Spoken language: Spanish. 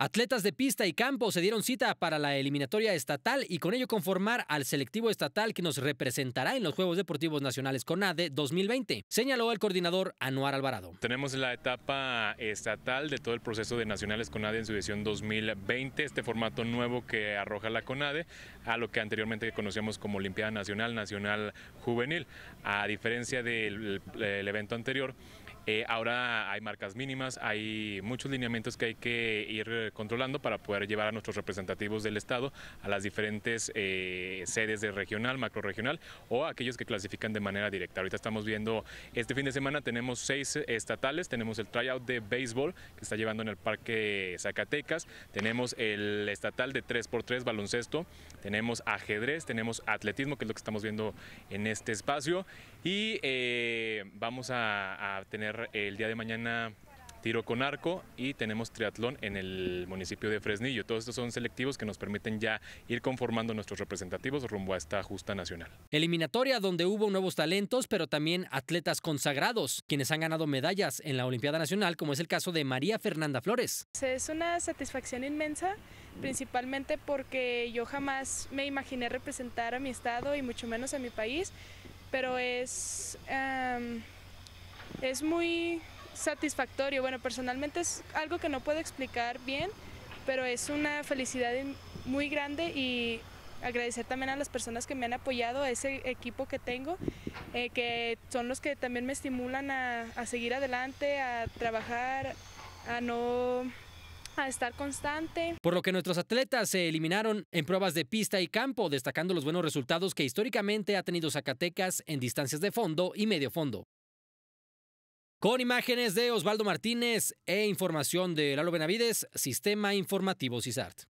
Atletas de pista y campo se dieron cita para la eliminatoria estatal y con ello conformar al selectivo estatal que nos representará en los Juegos Deportivos Nacionales CONADE 2020, señaló el coordinador Anuar Alvarado. Tenemos la etapa estatal de todo el proceso de Nacionales CONADE en su edición 2020, este formato nuevo que arroja la CONADE a lo que anteriormente conocíamos como Olimpiada Nacional, Nacional Juvenil. A diferencia del evento anterior, eh, ahora hay marcas mínimas, hay muchos lineamientos que hay que ir eh, controlando para poder llevar a nuestros representativos del Estado a las diferentes eh, sedes de regional, macroregional o aquellos que clasifican de manera directa. Ahorita estamos viendo, este fin de semana tenemos seis estatales, tenemos el tryout de béisbol que está llevando en el Parque Zacatecas, tenemos el estatal de 3x3 baloncesto, tenemos ajedrez, tenemos atletismo, que es lo que estamos viendo en este espacio y vamos a tener eh, el día de mañana tiro con arco y tenemos triatlón en el municipio de Fresnillo. Todos estos son selectivos que nos permiten ya ir conformando nuestros representativos rumbo a esta justa nacional. Eliminatoria donde hubo nuevos talentos, pero también atletas consagrados, quienes han ganado medallas en la Olimpiada Nacional, como es el caso de María Fernanda Flores. Es una satisfacción inmensa, principalmente porque yo jamás me imaginé representar a mi estado y mucho menos a mi país, pero es es muy satisfactorio. Bueno, personalmente es algo que no puedo explicar bien, pero es una felicidad muy grande y agradecer también a las personas que me han apoyado, a ese equipo que tengo, eh, que son los que también me estimulan a, a seguir adelante, a trabajar, a no a estar constante. Por lo que nuestros atletas se eliminaron en pruebas de pista y campo, destacando los buenos resultados que históricamente ha tenido Zacatecas en distancias de fondo y medio fondo. Con imágenes de Osvaldo Martínez e información de Lalo Benavides, Sistema Informativo CISART.